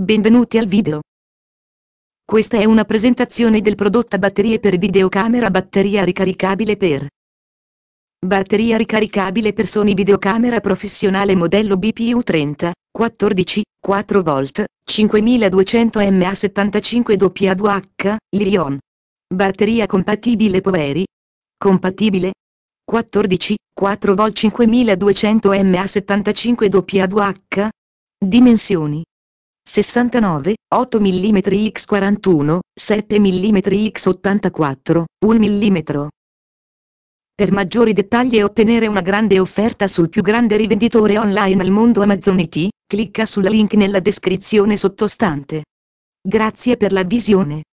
Benvenuti al video. Questa è una presentazione del prodotto a batterie per videocamera batteria ricaricabile per batteria ricaricabile per Sony videocamera professionale modello BPU 30 14 4V 5200 MA 75 WH Lirion. Batteria compatibile Poveri. Compatibile 14 4V 5200 MA 75 WH Dimensioni 69, 8 mm x 41, 7 mm x 84, 1 mm. Per maggiori dettagli e ottenere una grande offerta sul più grande rivenditore online al mondo Amazon IT, clicca sul link nella descrizione sottostante. Grazie per la visione.